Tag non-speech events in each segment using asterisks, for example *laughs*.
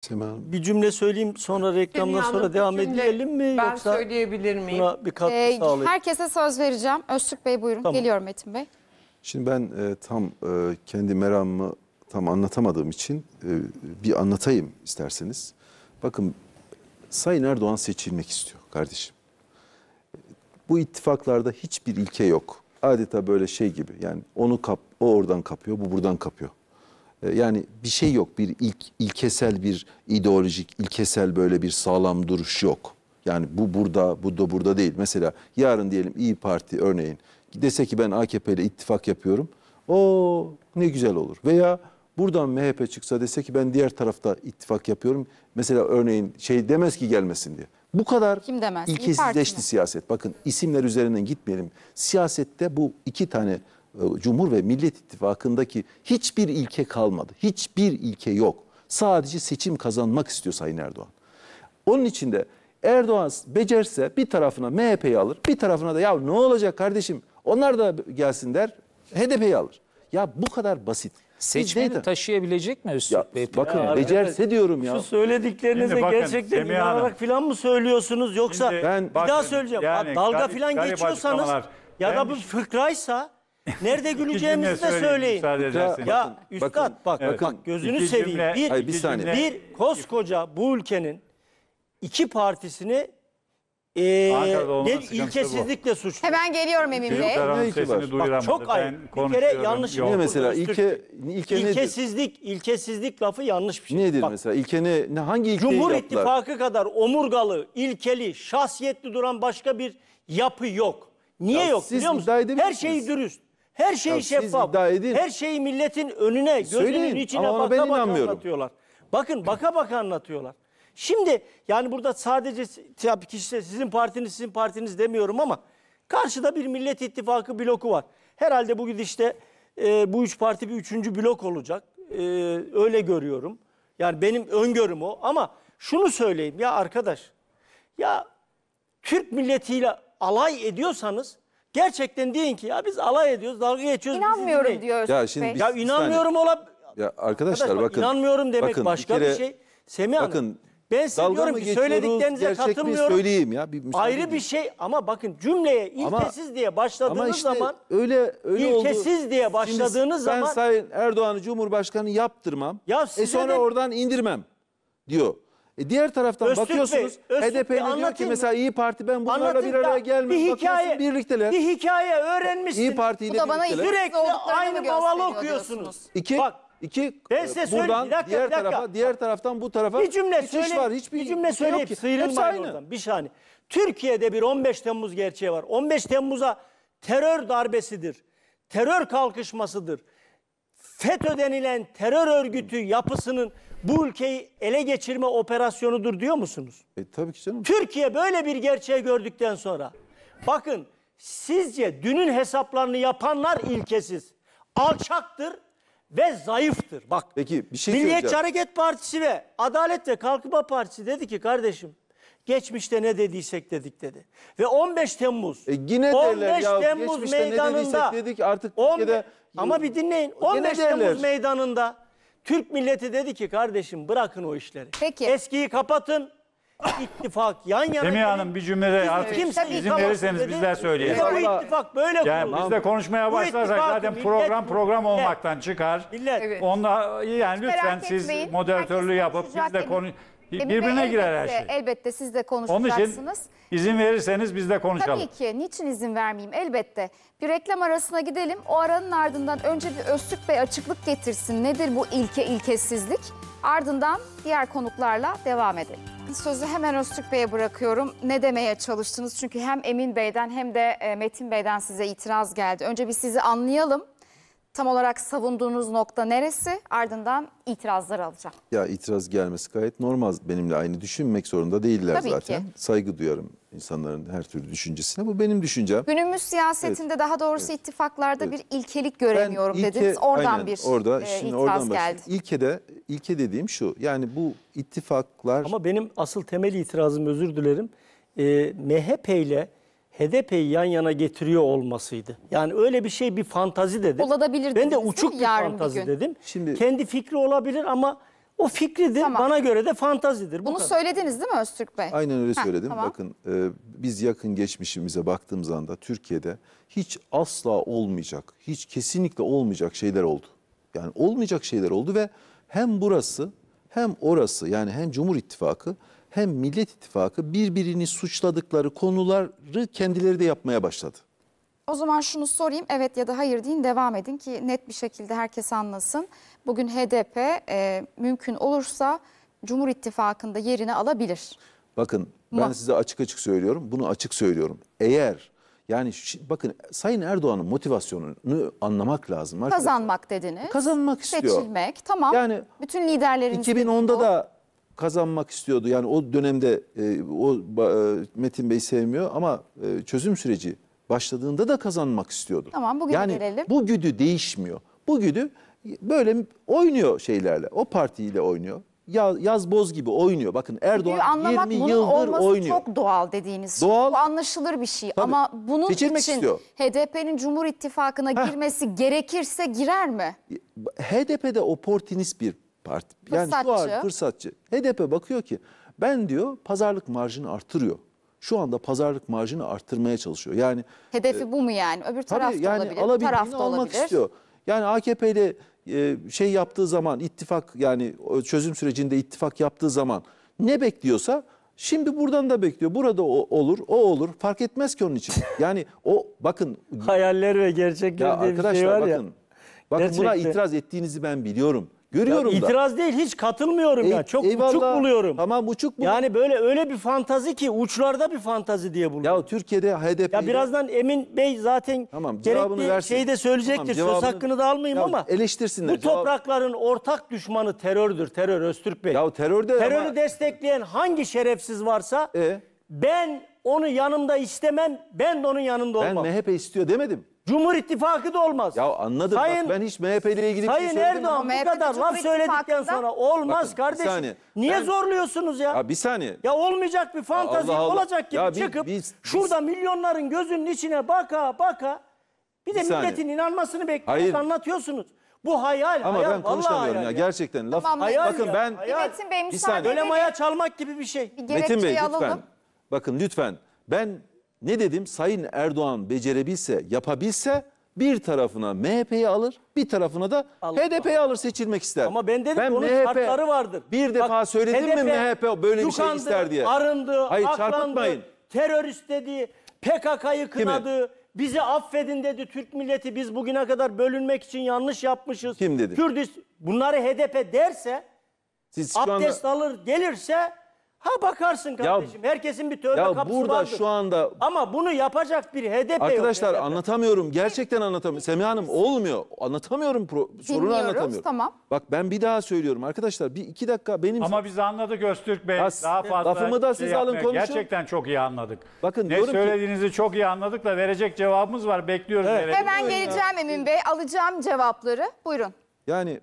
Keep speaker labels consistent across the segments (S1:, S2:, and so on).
S1: Sema Hanım. Bir cümle söyleyeyim sonra reklamdan Hanım, sonra devam cümle edelim mi? Ben Yoksa
S2: söyleyebilir miyim? bir
S1: katkı Ee, sağlayayım. herkese
S3: söz vereceğim. Öztürk Bey buyurun. Tamam. Geliyorum Metin Bey.
S2: Şimdi ben e, tam e, kendi meramımı tam anlatamadığım için e, bir anlatayım isterseniz. Bakın Sayın Erdoğan seçilmek istiyor kardeşim. Bu ittifaklarda hiçbir ilke yok. Adeta böyle şey gibi yani onu kap, o oradan kapıyor, bu buradan kapıyor. Ee, yani bir şey yok bir ilk, ilkesel bir ideolojik ilkesel böyle bir sağlam duruş yok. Yani bu burada bu da burada değil. Mesela yarın diyelim İyi Parti örneğin dese ki ben AKP ile ittifak yapıyorum. O ne güzel olur. Veya buradan MHP çıksa dese ki ben diğer tarafta ittifak yapıyorum. Mesela örneğin şey demez ki gelmesin diye.
S3: Bu kadar Kim demez? İlkesizleşti
S2: siyaset. Bakın isimler üzerinden gitmeyelim. Siyasette bu iki tane ee, Cumhur ve Millet İttifakı'ndaki hiçbir ilke kalmadı. Hiçbir ilke yok. Sadece seçim kazanmak istiyor Sayın Erdoğan. Onun için de Erdoğan becerse bir tarafına MHP'yi alır, bir tarafına da ya ne olacak kardeşim onlar da gelsin der, HDP'yi alır. Ya bu kadar basit. Seçmeni
S3: de... taşıyabilecek mi Üstad Bey? Bakın ya, becerse evet.
S2: diyorum ya. Şu
S1: söylediklerinizi bakın, gerçekten inanarak falan mı söylüyorsunuz yoksa Şimdi, ben, bir bakın, daha söyleyeceğim. Yani, dalga garip, falan garip geçiyorsanız ya da bu fıkraysa Nerede güleceğimizi de söyleyin. Ya üstad bakın, bak, evet. bak gözünü iki seveyim. bir, hayır, bir, saniye. bir
S3: koskoca
S1: bu ülkenin iki partisini e, ne, ilkesizlikle
S3: suç. Hemen geliyorum Emin Bey. Bak çok ayıp. Bir kere yanlış.
S1: Ne mesela ilke, ilke ilkesizlik, ilkesizlik lafı yanlış bir şey. Nedir Bak, mesela? İlke ne,
S2: ne hangi ilkeyi Cumhur yaptılar?
S1: İttifakı kadar omurgalı, ilkeli, şahsiyetli duran başka bir yapı yok. Niye ya yok biliyor musun? Her şey dürüst. Her şey ya şeffaf. Her şeyi milletin önüne, e, Söyleyin, içine ama baka ben baka anlatıyorlar. Bakın baka baka anlatıyorlar. Şimdi yani burada sadece tabii ki sizin partiniz sizin partiniz demiyorum ama karşıda bir Millet ittifakı bloku var. Herhalde bu gidişte e, bu üç parti bir üçüncü blok olacak. E, öyle görüyorum. Yani benim öngörüm o ama şunu söyleyeyim ya arkadaş. Ya Türk milletiyle alay ediyorsanız Gerçekten deyin ki ya biz alay ediyoruz, dalga geçiyoruz. İnanmıyorum bizi diyor Ya şimdi biz- Ya inanmıyorum ola...
S2: Ya arkadaşlar Arkadaş bak, bakın. İnanmıyorum demek bakın, başka bir kere şey. Semih Hanım, ben söylüyorum, Dalga diyorum mı ki söylediklerinize katılmıyorum. söyleyeyim ya. Bir Ayrı edin. bir
S1: şey ama bakın cümleye Ama- ilkesiz diye başladığınız işte zaman öyle öyle oldu. ilkesiz diye başladığınız Şimdi zaman- Ben Sayın
S2: Erdoğan'ı Cumhurbaşkanı yaptırmam. Ya e size e sonra de- oradan indirmem diyor. E diğer taraftan Öztürk bakıyorsunuz Bey, Öztürk diyor ki mesela İyi Parti ben bunlarla Anlatayım bir araya gelmem. bir hikaye, Bakıyorsun birlikteler. bir hikaye öğrenmişsin. İyi Parti ile birlikteler. Sürekli aynı mı bavalı okuyorsunuz. İki, Bak, iki ben size e, buradan dakika, diğer dakika. tarafa, diğer taraftan bu tarafa
S1: bir cümle geçiş söyle. var. Hiçbir bir cümle şey yok söyleyip ki. Hepsi sıyrılmayın aynı. oradan. Bir saniye. Türkiye'de bir 15 Temmuz gerçeği var. 15 Temmuz'a terör darbesidir. Terör kalkışmasıdır. FETÖ denilen terör örgütü yapısının bu ülkeyi ele geçirme operasyonudur diyor musunuz? E, tabii ki canım. Türkiye böyle bir gerçeği gördükten sonra bakın sizce dünün hesaplarını yapanlar ilkesiz, alçaktır ve zayıftır.
S2: Bak. Peki bir şey Milliyetçi söyleyeceğim.
S1: Hareket Partisi ve Adalet ve Kalkınma Partisi dedi ki kardeşim geçmişte ne dediysek dedik dedi. Ve 15 Temmuz. E yine 15 ya, Temmuz meydanında ne dedik artık 15, ama bir dinleyin. 15 Temmuz meydanında Türk milleti dedi ki kardeşim bırakın o işleri. Peki. Eskiyi kapatın. ittifak yan yana. Semih Hanım bir cümlede artık kimse izin verirseniz dedi. bizler söyleyelim. Bir bu ittifak böyle yani kurulur. Biz de konuşmaya başlarsak zaten program program
S4: millet, olmaktan çıkar. Millet. Onda yani Hiç lütfen siz moderatörlüğü yapıp biz de konu Birbirine elbette, girer her şey.
S3: Elbette siz de konuşacaksınız. Onun için
S4: izin verirseniz biz de konuşalım. Tabii
S3: ki. Niçin izin vermeyeyim? Elbette. Bir reklam arasına gidelim. O aranın ardından önce bir Öztürk Bey açıklık getirsin. Nedir bu ilke ilkesizlik? Ardından diğer konuklarla devam edelim. Sözü hemen Öztürk Bey'e bırakıyorum. Ne demeye çalıştınız? Çünkü hem Emin Bey'den hem de e, Metin Bey'den size itiraz geldi. Önce bir sizi anlayalım. Tam olarak savunduğunuz nokta neresi? Ardından itirazları alacağım.
S2: Ya itiraz gelmesi gayet normal. Benimle aynı düşünmek zorunda değiller Tabii zaten. Ki. Saygı duyarım insanların her türlü düşüncesine. Bu benim düşüncem.
S3: Günümüz siyasetinde evet. daha doğrusu evet. ittifaklarda evet. bir ilkelik göremiyorum ben ilke, dediniz. Oradan aynen, bir orada, e, şimdi itiraz oradan başlayayım.
S2: İlke de ilke dediğim şu. Yani bu
S1: ittifaklar... Ama benim asıl temel itirazım özür dilerim. E, MHP ile HDP'yi yan yana getiriyor olmasıydı. Yani öyle bir şey bir fantazi dedim. Olabilir Ben de uçuk bir Yarın fantazi gün. dedim. Şimdi- Kendi fikri olabilir ama o fikridir. Tamam. Bana göre de
S2: fantazidir.
S1: Bunu kadar.
S3: söylediniz değil mi Öztürk Bey? Aynen öyle Heh, söyledim. tamam. Bakın
S2: e, biz yakın geçmişimize baktığımız anda Türkiye'de hiç asla olmayacak, hiç kesinlikle olmayacak şeyler oldu. Yani olmayacak şeyler oldu ve hem burası hem orası yani hem Cumhur İttifakı hem Millet İttifakı birbirini suçladıkları konuları kendileri de yapmaya başladı.
S3: O zaman şunu sorayım evet ya da hayır deyin devam edin ki net bir şekilde herkes anlasın. Bugün HDP e, mümkün olursa Cumhur İttifakı'nda yerini alabilir.
S2: Bakın ben Ma size açık açık söylüyorum bunu açık söylüyorum. Eğer yani bakın Sayın Erdoğan'ın motivasyonunu anlamak lazım. Arkadaşlar.
S3: Kazanmak dediniz. Kazanmak istiyor. Seçilmek tamam. Yani bütün liderlerin
S2: 2010'da da kazanmak istiyordu. Yani o dönemde e, o e, Metin Bey sevmiyor ama e, çözüm süreci başladığında da kazanmak istiyordu. Tamam
S3: bugüne yani, gelelim.
S2: Bu güdü değişmiyor. Bu güdü böyle oynuyor şeylerle. O partiyle oynuyor. Ya, yaz boz gibi oynuyor. Bakın Erdoğan anlamak, 20 yıldır olması oynuyor.
S3: çok doğal dediğiniz şey. doğal, Bu anlaşılır bir şey tabii, ama bunun için HDP'nin Cumhur İttifakı'na girmesi gerekirse girer mi?
S2: HDP'de oportunist bir parti. Yani fırsatçı. Fuar, fırsatçı. HDP bakıyor ki ben diyor pazarlık marjını artırıyor. Şu anda pazarlık marjını arttırmaya çalışıyor. Yani hedefi e,
S3: bu mu yani? Öbür tarafta tabii yani olabilir, bu tarafta almak olabilir. istiyor.
S2: Yani AKP ile e, şey yaptığı zaman ittifak yani çözüm sürecinde ittifak yaptığı zaman ne bekliyorsa Şimdi buradan da bekliyor. Burada o olur, o olur. Fark etmez ki onun için. *laughs* Yani o bakın hayaller ve gerçekler diye bir şey var bakın, ya.
S1: Bakın Gerçekten. buna itiraz
S2: ettiğinizi ben biliyorum. Görüyorum ya itiraz
S1: da. değil hiç katılmıyorum e, ya. Çok eyvallah. uçuk buluyorum.
S2: Tamam uçuk
S1: buluyorum. Yani böyle öyle bir fantazi ki uçlarda bir fantazi diye buluyorum. Ya Türkiye'de HDP... Ya birazdan Emin Bey zaten tamam, gerekli şeyi de söyleyecektir. Tamam, cevabını... Söz hakkını da almayayım ya, ama... Eleştirsinler. Bu cevap... toprakların ortak düşmanı terördür. Terör Öztürk Bey. Ya terörde Terörü ama... destekleyen hangi şerefsiz varsa... E? Ben onu yanımda istemem. Ben de onun yanında olmam. Ben MHP istiyor demedim. Cumhur İttifakı da olmaz. Ya anladım Sayın, bak ben hiç
S2: MHP ile ilgili Sayın bir şey Erdoğan
S1: bu kadar laf söyledikten sonra olmaz Bakın, kardeşim. Saniye. Niye ben, zorluyorsunuz ya? Ya bir saniye. Ya olmayacak bir fantazi Allah Allah. olacak gibi ya, çıkıp biz, biz, şurada milyonların gözünün içine baka baka bir de bir milletin saniye. inanmasını bekliyorsunuz anlatıyorsunuz. Bu hayal. Ama hayal, ben konuşamıyorum ya. Gerçekten laf. Tamam, hayal Bakın ya, ben. Hayal. Metin Bey müsaade. Böyle maya çalmak gibi bir şey. Bir Metin Bey lütfen.
S2: Bakın lütfen. Ben ne dedim Sayın Erdoğan becerebilse, yapabilse bir tarafına MHP'yi alır, bir tarafına da HDP'yi alır seçilmek ister. Ama ben dedim ben onun MHP, şartları vardır. Bir defa söyledim HDP, mi MHP böyle bir şey ister diye. arındı, Hayır, aklandı,
S1: terörist dedi, PKK'yı kınadı. Kimi? Bizi affedin dedi Türk milleti biz bugüne kadar bölünmek için yanlış yapmışız. Kim dedi? Kürdist bunları HDP derse Siz abdest anda... alır gelirse Ha bakarsın kardeşim. Herkesin bir tövbe ya kapısı burada vardır. şu anda Ama bunu yapacak bir HDP yok. Arkadaşlar HDP.
S2: anlatamıyorum. Gerçekten anlatamıyorum. Semiha Hanım olmuyor. Anlatamıyorum. Pro, sorunu anlatamıyorum. tamam. Bak ben bir daha söylüyorum arkadaşlar. Bir iki dakika benim... Ama
S4: biz anladık Öztürk Bey. Ya, daha fazla lafımı da siz şey alın, yapmaya- konuşun. Gerçekten çok iyi anladık. Bakın ne diyorum ki- söylediğinizi çok iyi anladık da verecek cevabımız var. Bekliyoruz. verelim. Hemen geleceğim
S3: Emin Bey. Alacağım cevapları. Buyurun.
S2: Yani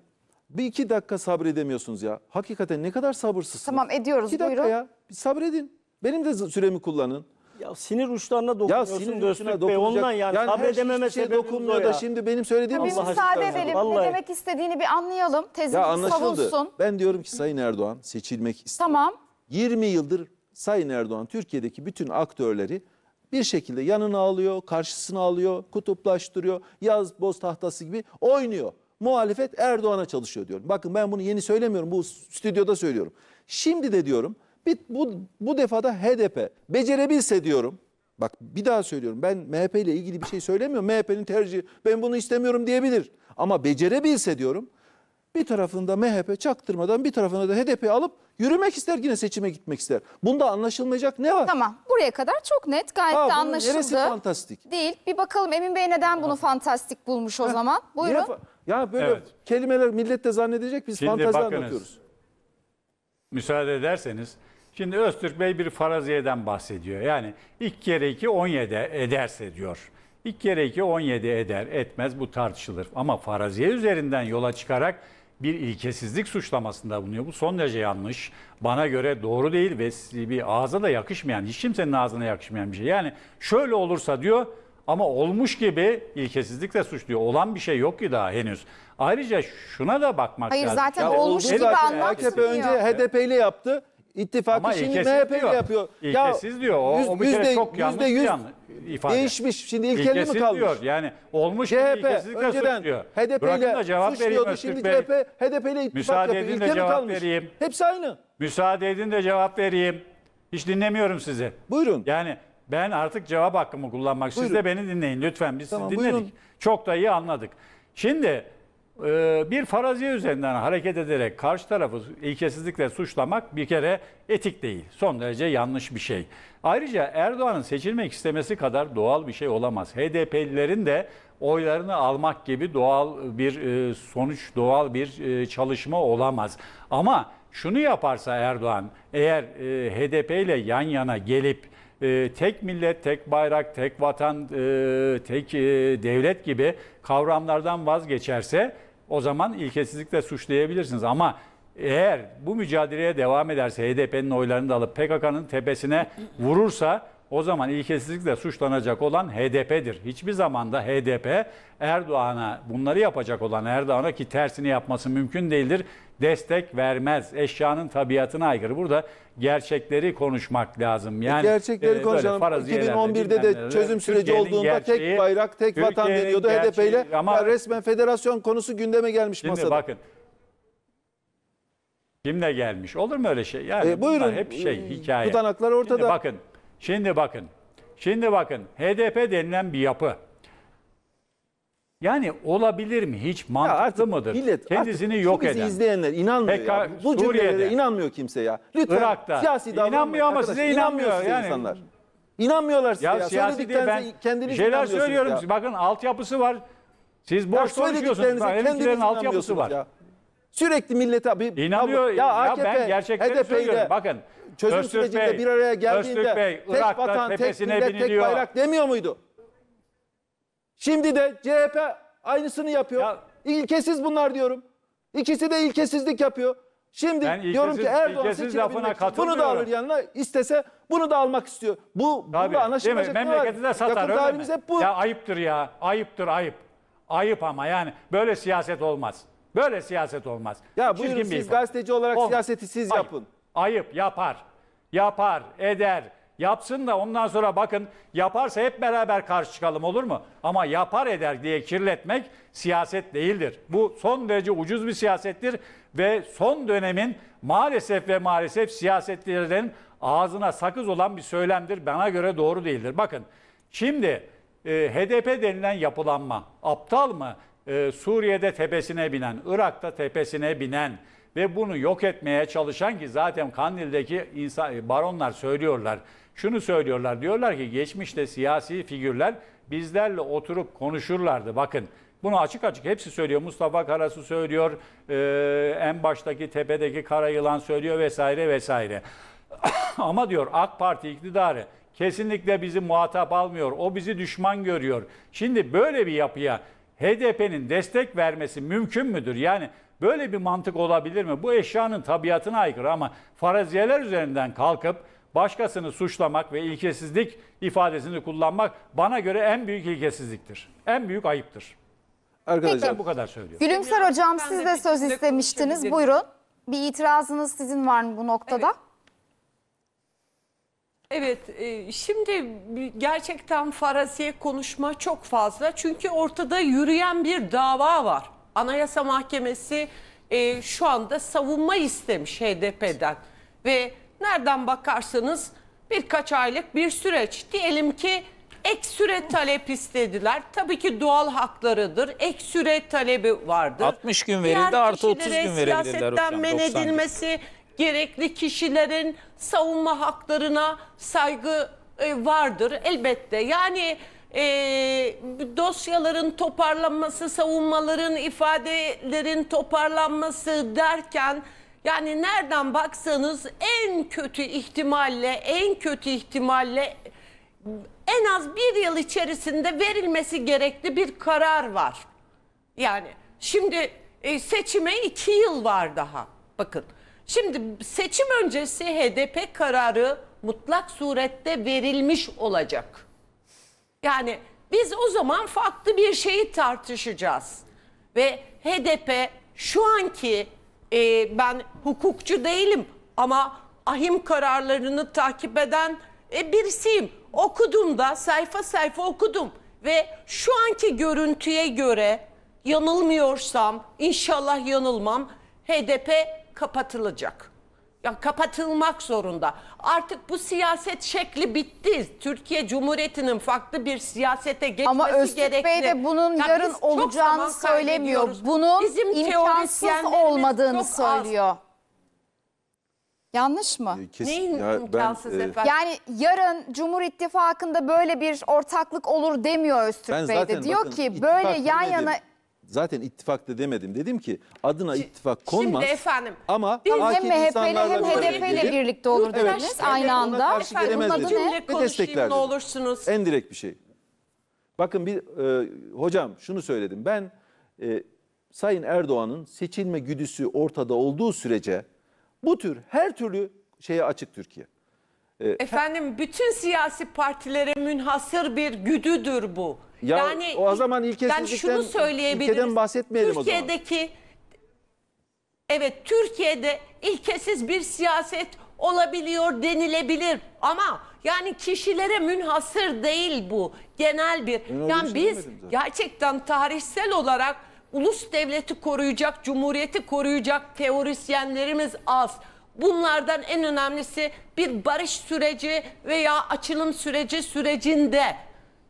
S2: bir iki dakika sabredemiyorsunuz ya. Hakikaten ne kadar sabırsızsınız.
S3: Tamam ediyoruz İki dakika ya.
S2: Bir sabredin. Benim de süremi kullanın. Ya sinir uçlarına dokunuyorsun ya sinir uçuna Bey dokunacak. ondan yani, yani sabredememe şey dokunmuyor da şimdi benim söylediğim Allah Tabii müsaade şey. edelim ne demek
S3: istediğini bir anlayalım tezini ya savunsun.
S2: Ben diyorum ki Sayın Erdoğan seçilmek istiyor. Tamam. 20 yıldır Sayın Erdoğan Türkiye'deki bütün aktörleri bir şekilde yanına alıyor, karşısına alıyor, kutuplaştırıyor, yaz boz tahtası gibi oynuyor muhalefet Erdoğan'a çalışıyor diyorum. Bakın ben bunu yeni söylemiyorum. Bu stüdyoda söylüyorum. Şimdi de diyorum bir, bu, bu defada HDP becerebilse diyorum. Bak bir daha söylüyorum ben MHP ile ilgili bir şey söylemiyorum. MHP'nin tercihi ben bunu istemiyorum diyebilir. Ama becerebilse diyorum bir tarafında MHP çaktırmadan bir tarafında da HDP alıp yürümek ister yine seçime gitmek ister. Bunda anlaşılmayacak ne var? Tamam
S3: buraya kadar çok net gayet Aa, de anlaşıldı. Neresi
S2: fantastik?
S3: Değil bir bakalım Emin Bey neden bunu Aa. fantastik bulmuş o zaman. Buyurun.
S2: Ya böyle Evet. kelimeler millet de zannedecek biz Şimdi fantezi bakınız. anlatıyoruz.
S4: müsaade ederseniz. Şimdi Öztürk Bey bir faraziyeden bahsediyor. Yani ilk kere iki 17 ederse diyor. İlk kere iki 17 eder etmez bu tartışılır. Ama faraziye üzerinden yola çıkarak bir ilkesizlik suçlamasında bulunuyor. Bu son derece yanlış. Bana göre doğru değil ve bir ağza da yakışmayan, hiç kimsenin ağzına yakışmayan bir şey. Yani şöyle olursa diyor ama olmuş gibi ilkesizlikle suçluyor. Olan bir şey yok ki daha henüz. Ayrıca şuna da bakmak Hayır, lazım. zaten Ya olmuş gibi zaten anlatmıyor. AKP önce HDP ile yaptı. İttifakı şimdi ilkesiz MHP ile yapıyor. İlkesiz diyor. O, yüz- o bir yüzde- çok yanlış yüzde bir yüz yan- ifade. değişmiş. Şimdi ilkeli mi İlkesiz kalmış? diyor. Yani olmuş gibi CHP ilkesizlikle suçluyor. HDP da ile cevap vereyim suçluyordu. Şimdi Bey. CHP
S2: HDP ile ittifak Müsaade yapıyor. edin de cevap vereyim. Hepsi aynı.
S4: Müsaade edin de cevap vereyim. Hiç dinlemiyorum sizi. Buyurun. Yani ben artık cevap hakkımı kullanmak. Buyurun. Siz de beni dinleyin lütfen. Biz tamam, sizi dinledik. Buyurun. Çok da iyi anladık. Şimdi e, bir faraziye üzerinden hareket ederek karşı tarafı ilkesizlikle suçlamak bir kere etik değil. Son derece yanlış bir şey. Ayrıca Erdoğan'ın seçilmek istemesi kadar doğal bir şey olamaz. HDP'lilerin de oylarını almak gibi doğal bir e, sonuç, doğal bir e, çalışma olamaz. Ama şunu yaparsa Erdoğan eğer HDP ile yan yana gelip e, tek millet, tek bayrak, tek vatan, e, tek e, devlet gibi kavramlardan vazgeçerse o zaman ilkesizlikle suçlayabilirsiniz. Ama eğer bu mücadeleye devam ederse HDP'nin oylarını da alıp PKK'nın tepesine vurursa o zaman ilkesizlikle suçlanacak olan HDP'dir. Hiçbir zamanda HDP Erdoğan'a bunları yapacak olan Erdoğan'a ki tersini yapması mümkün değildir destek vermez. Eşyanın tabiatına aykırı. Burada gerçekleri konuşmak lazım. E, yani gerçekleri e, konuşalım. 2011'de de çözüm süreci olduğunda tek
S2: bayrak, tek vatan deniyordu HDP ile. Ama resmen federasyon konusu gündeme gelmiş şimdi masada. bakın
S4: Kimle gelmiş? Olur mu öyle şey? Yani e, buyurun. Hep şey e, hikaye. Tutanaklar ortada. Şimdi bakın Şimdi bakın. Şimdi bakın HDP denilen bir yapı. Yani olabilir mi? Hiç mantıklı ya artık mıdır? Millet, Kendisini artık yok eden. izleyenler inanmıyor PK, ya. Bu Suriye'de, inanmıyor kimse ya.
S2: Lütfen Irak'ta. siyasi davranmayın. İnanmıyor ama arkadaş, size inanmıyor. size yani, insanlar.
S4: İnanmıyorlar size ya. ya. Siyasi diye ben kendiniz şeyler söylüyorum. Ya. Bakın altyapısı var. Siz boş ya, konuşuyorsunuz. Bak, kendiniz altyapısı var. Ya. Sürekli millete bir İnanıyor. Ya, AKP, ya ben gerçekleri HDP'yle, söylüyorum. Bakın çözüm Öztürk sürecinde Bey, bir araya geldiğinde Öztürk Bey, tek Irak'ta vatan, tek millet, tek bayrak demiyor
S2: muydu? Şimdi de CHP aynısını yapıyor. Ya, İlkesiz bunlar diyorum. İkisi de ilkesizlik yapıyor. Şimdi ilkesiz, diyorum ki Erdoğan seçilebilmek için bunu da alır yanına istese bunu da almak istiyor. Bu Tabii, bunda anlaşılacak ne Memleketi de satar öyle mi? Hep bu. Ya
S4: ayıptır ya ayıptır ayıp. Ayıp ama yani böyle siyaset olmaz. Böyle siyaset olmaz. Ya Çirkin buyurun siz gazeteci olarak Ol- siyaseti siz Ayıp. yapın. Ayıp yapar. Yapar, eder. Yapsın da ondan sonra bakın yaparsa hep beraber karşı çıkalım olur mu? Ama yapar eder diye kirletmek siyaset değildir. Bu son derece ucuz bir siyasettir ve son dönemin maalesef ve maalesef siyasetçilerin ağzına sakız olan bir söylemdir. Bana göre doğru değildir. Bakın şimdi e, HDP denilen yapılanma aptal mı? Ee, Suriye'de tepesine binen, Irak'ta tepesine binen ve bunu yok etmeye çalışan ki zaten Kandil'deki insan, baronlar söylüyorlar. Şunu söylüyorlar diyorlar ki geçmişte siyasi figürler bizlerle oturup konuşurlardı. Bakın bunu açık açık hepsi söylüyor. Mustafa Karasu söylüyor, e, en baştaki tepedeki Kara Yılan söylüyor vesaire vesaire. *coughs* Ama diyor AK Parti iktidarı kesinlikle bizi muhatap almıyor. O bizi düşman görüyor. Şimdi böyle bir yapıya HDP'nin destek vermesi mümkün müdür? Yani böyle bir mantık olabilir mi? Bu eşyanın tabiatına aykırı ama faraziyeler üzerinden kalkıp başkasını suçlamak ve ilkesizlik ifadesini kullanmak bana göre en büyük ilkesizliktir. En büyük ayıptır. Arkadaşlar bu kadar söylüyorum.
S3: Gülümser hocam siz de söz istemiştiniz. Buyurun. Bir itirazınız sizin var mı bu noktada? Evet.
S5: Evet, e, şimdi gerçekten faraziye konuşma çok fazla. Çünkü ortada yürüyen bir dava var. Anayasa Mahkemesi e, şu anda savunma istemiş HDP'den. Ve nereden bakarsanız birkaç aylık bir süreç. Diyelim ki ek süre talep istediler. Tabii ki doğal haklarıdır. Ek süre talebi vardır. 60
S4: gün verildi Diğer artı 30 gün verebilirler hocam. men edilmesi...
S5: Gün gerekli kişilerin savunma haklarına saygı e, vardır elbette. Yani e, dosyaların toparlanması, savunmaların, ifadelerin toparlanması derken yani nereden baksanız en kötü ihtimalle, en kötü ihtimalle en az bir yıl içerisinde verilmesi gerekli bir karar var. Yani şimdi e, seçime iki yıl var daha. Bakın Şimdi seçim öncesi HDP kararı mutlak surette verilmiş olacak. Yani biz o zaman farklı bir şeyi tartışacağız. Ve HDP şu anki e, ben hukukçu değilim ama ahim kararlarını takip eden e, birisiyim. Okudum da sayfa sayfa okudum ve şu anki görüntüye göre yanılmıyorsam inşallah yanılmam HDP kapatılacak. Ya kapatılmak zorunda. Artık bu siyaset şekli bitti. Türkiye Cumhuriyeti'nin farklı
S3: bir siyasete geçmesi Ama Öztürk gerekli. Bey de bunun ya yarın olacağını söylemiyor. Bunun Bizim imkansız olmadığını söylüyor. Yanlış mı? Ee, kesin, Neyin ya imkansız ben, efendim? Yani yarın Cumhur İttifakı'nda böyle bir ortaklık olur demiyor Öztürk ben Bey de. Diyor bakın, ki böyle yan yana
S2: zaten ittifak da demedim. Dedim ki adına ittifak konmaz. Şimdi efendim. Ama biz hem MHP'li hem HDP'li birlikte
S3: olur dediniz evet, aynı anda. Efendim, bunun adı ne? Ve destekler. Ne
S2: olursunuz. En direkt bir şey. Bakın bir e, hocam şunu söyledim. Ben e, Sayın Erdoğan'ın seçilme güdüsü ortada olduğu sürece bu tür her türlü şeye açık Türkiye. Ee,
S5: Efendim bütün siyasi partilere münhasır bir güdüdür bu. Ya yani o zaman ilkesizlikten yani şunu söyleyebiliriz. Ülkeden bahsetmeyelim Türkiye'deki, o zaman. Evet Türkiye'de ilkesiz bir siyaset olabiliyor denilebilir ama yani kişilere münhasır değil bu. Genel bir. Ben yani biz gerçekten tarihsel olarak ulus devleti koruyacak, cumhuriyeti koruyacak teorisyenlerimiz az. Bunlardan en önemlisi bir barış süreci veya açılım süreci sürecinde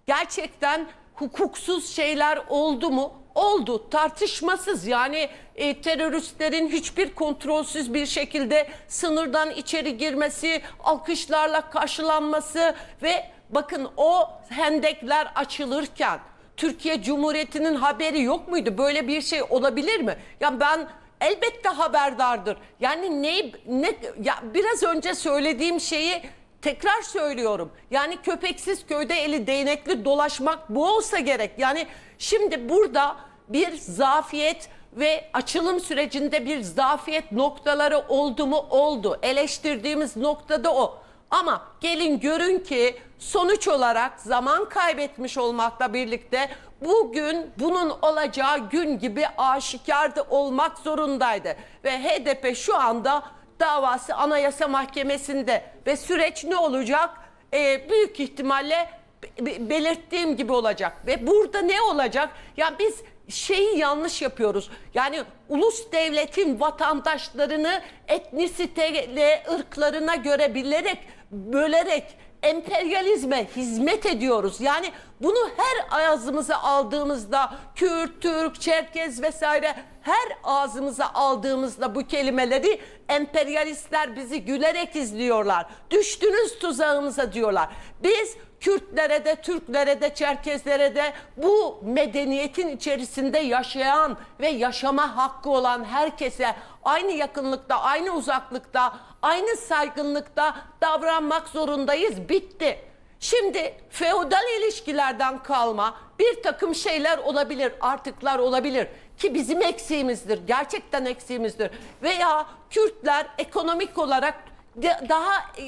S5: gerçekten hukuksuz şeyler oldu mu? Oldu tartışmasız yani e, teröristlerin hiçbir kontrolsüz bir şekilde sınırdan içeri girmesi, alkışlarla karşılanması ve bakın o hendekler açılırken Türkiye Cumhuriyeti'nin haberi yok muydu? Böyle bir şey olabilir mi? Ya ben elbette haberdardır. Yani ne ne ya biraz önce söylediğim şeyi tekrar söylüyorum. Yani köpeksiz köyde eli değnekli dolaşmak bu olsa gerek. Yani şimdi burada bir zafiyet ve açılım sürecinde bir zafiyet noktaları oldu mu oldu. Eleştirdiğimiz noktada o. Ama gelin görün ki sonuç olarak zaman kaybetmiş olmakla birlikte bugün bunun olacağı gün gibi aşikardı olmak zorundaydı. Ve HDP şu anda davası Anayasa Mahkemesi'nde ve süreç ne olacak? Ee, büyük ihtimalle belirttiğim gibi olacak. Ve burada ne olacak? Ya biz şeyi yanlış yapıyoruz. Yani ulus devletin vatandaşlarını etnisiteyle ırklarına göre bilerek, bölerek emperyalizme hizmet ediyoruz. Yani bunu her ağzımıza aldığımızda Kürt, Türk, Çerkez vesaire her ağzımıza aldığımızda bu kelimeleri emperyalistler bizi gülerek izliyorlar. Düştünüz tuzağımıza diyorlar. Biz Kürtlere de, Türklere de, Çerkezlere de bu medeniyetin içerisinde yaşayan ve yaşama hakkı olan herkese aynı yakınlıkta, aynı uzaklıkta, aynı saygınlıkta davranmak zorundayız. Bitti. Şimdi feodal ilişkilerden kalma bir takım şeyler olabilir, artıklar olabilir ki bizim eksiğimizdir. Gerçekten eksiğimizdir. Veya Kürtler ekonomik olarak daha e,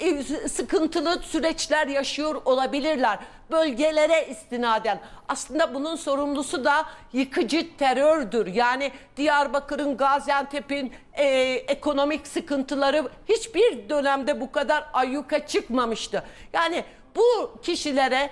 S5: e, sıkıntılı süreçler yaşıyor olabilirler. Bölgelere istinaden. Aslında bunun sorumlusu da yıkıcı terördür. Yani Diyarbakır'ın, Gaziantep'in e, ekonomik sıkıntıları hiçbir dönemde bu kadar ayyuka çıkmamıştı. Yani bu kişilere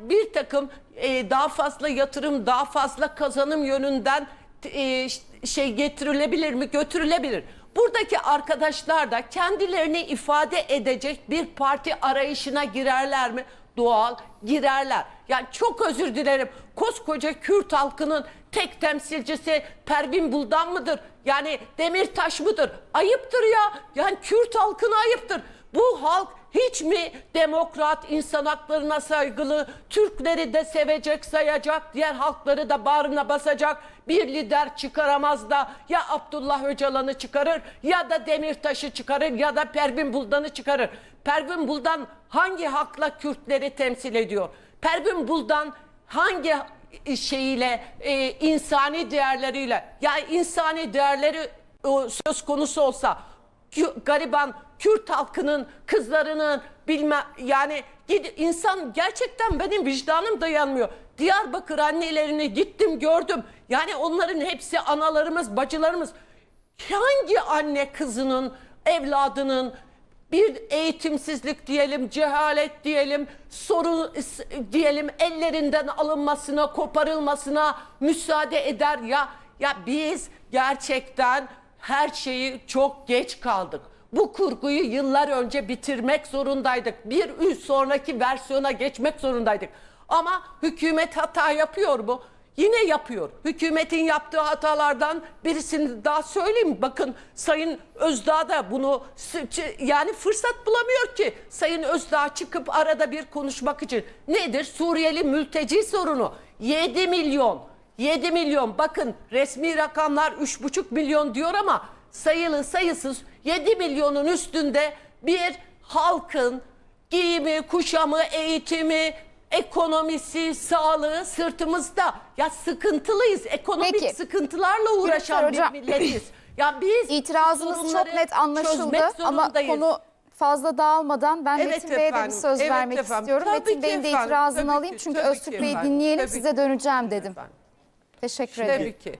S5: bir takım e, daha fazla yatırım, daha fazla kazanım yönünden e, şey getirilebilir mi? Götürülebilir. Buradaki arkadaşlar da kendilerini ifade edecek bir parti arayışına girerler mi? Doğal girerler. Yani çok özür dilerim. Koskoca Kürt halkının tek temsilcisi Pervin Buldan mıdır? Yani Demirtaş mıdır? Ayıptır ya. Yani Kürt halkına ayıptır. Bu halk hiç mi demokrat, insan haklarına saygılı, Türkleri de sevecek, sayacak, diğer halkları da bağrına basacak bir lider çıkaramaz da ya Abdullah Öcalan'ı çıkarır ya da Demirtaş'ı çıkarır ya da Pervin Buldan'ı çıkarır. Pervin Buldan hangi hakla Kürtleri temsil ediyor? Pervin Buldan hangi şeyiyle e, insani değerleriyle yani insani değerleri e, söz konusu olsa gariban Kürt halkının kızlarının bilme yani insan gerçekten benim vicdanım dayanmıyor. Diyarbakır annelerini gittim gördüm. Yani onların hepsi analarımız, bacılarımız. Hangi anne kızının, evladının bir eğitimsizlik diyelim, cehalet diyelim, sorun diyelim ellerinden alınmasına, koparılmasına müsaade eder ya. Ya biz gerçekten her şeyi çok geç kaldık. Bu kurguyu yıllar önce bitirmek zorundaydık. Bir üst sonraki versiyona geçmek zorundaydık. Ama hükümet hata yapıyor mu? Yine yapıyor. Hükümetin yaptığı hatalardan birisini daha söyleyeyim. Bakın Sayın Özdağ da bunu yani fırsat bulamıyor ki. Sayın Özdağ çıkıp arada bir konuşmak için. Nedir? Suriyeli mülteci sorunu. 7 milyon 7 milyon bakın resmi rakamlar 3,5 milyon diyor ama sayılı sayısız 7 milyonun üstünde bir halkın giyimi, kuşamı, eğitimi, ekonomisi, sağlığı sırtımızda. Ya sıkıntılıyız. Ekonomik Peki. sıkıntılarla
S3: uğraşan bir milletiz. Ya biz itirazınız çok net anlaşıldı ama konu fazla dağılmadan ben evet Metin Bey'e de bir söz evet vermek efendim. istiyorum. Tabii Metin Bey'in de itirazını efendim. alayım çünkü Öztürk Bey'i dinleyelim tabii size döneceğim dedim. Efendim. Teşekkür ederim.
S5: Tabii ki.